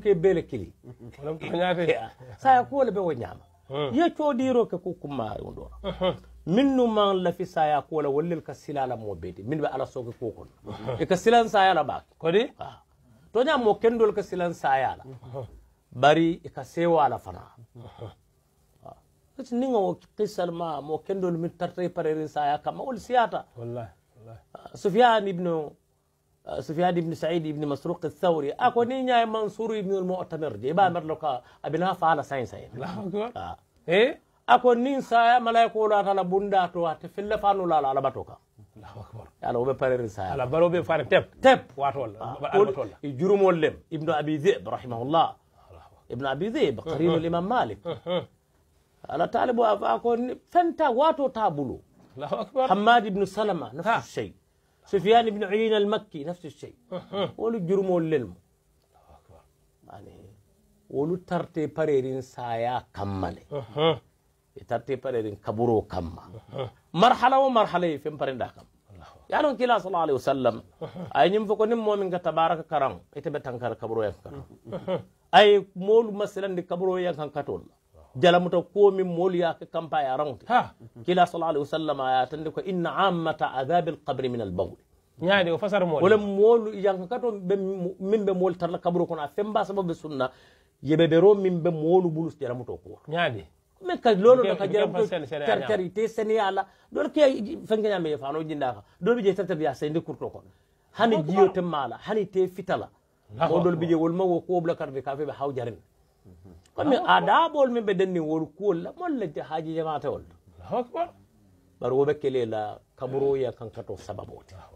kebele kili saya kuole be wonyama ye codiro ke kukumma yondora min numa lafi saya kuola wollel ka silala mo beti min be ala soke ko kon e ka la bak kodi to nya mo kendol ka silan saya la bari e ka sewa la fana kati ninga wo qisal ma mo kendol min tartay parere kama wol siata wallahi ibnu سفيان بن سعيد بن مسروق الثوري اكو نينيا منصور بن المؤتمر جي با مرلوكا ابنا فعل ساين ساين الله اكبر اه ايه اكو نين سايا ملائكه لا تلا بوندا تو ات في لفانو لا لا لا باتوكا الله اكبر يلا وبه بارير سايا الله برو به آه. فار تب تب وات ولا جروم ولم ابن ابي ذئب رحمه الله ابن ابي ذئب قرين أه، أه. الامام مالك انا طالب اكو فنتا واتو تابلو الله اكبر حماد بن سلمة نفس الشيء سفيان بن عيينة المكي نفس الشيء ولو جرمو للم يعني ولو ترتي بريرين سايا كمالي ترتي بريرين كبرو كما مرحلة ومرحلة في برين داكم يعني كلا صلى الله عليه وسلم أي نم فكون نم مؤمن كتبارك كرام إتبع كار كبرو يفكر أي مول مثلا كبرو يفكر كتول jalamuta komi moolu yaake kampa e arawde kila sallah alih wa sallam a yatande ان عامه عذاب القبر من البول ñaade o fasara moolu wala moolu yankato ɓe min ɓe moolu tarla kaburo kono a femba sababu sunna yeɓeɓero min ɓe moolu ɓulu jaramuto kuwo ñaade mais ka lolo no ka jaramuto terteri te seneyala ɗol ke fenkeñame yefano jindaka ɗol ɓe je terteri ya sende kurto kon hani jiyo temmala hani te fitala moɗol ɓe je wolma wo kuwobla karde ka feɓe haw jaren komi adaɓol min ɓe denni wol kuwol la molle haaji jamate wol bari woɓe kelela kaburo ya kankato sababote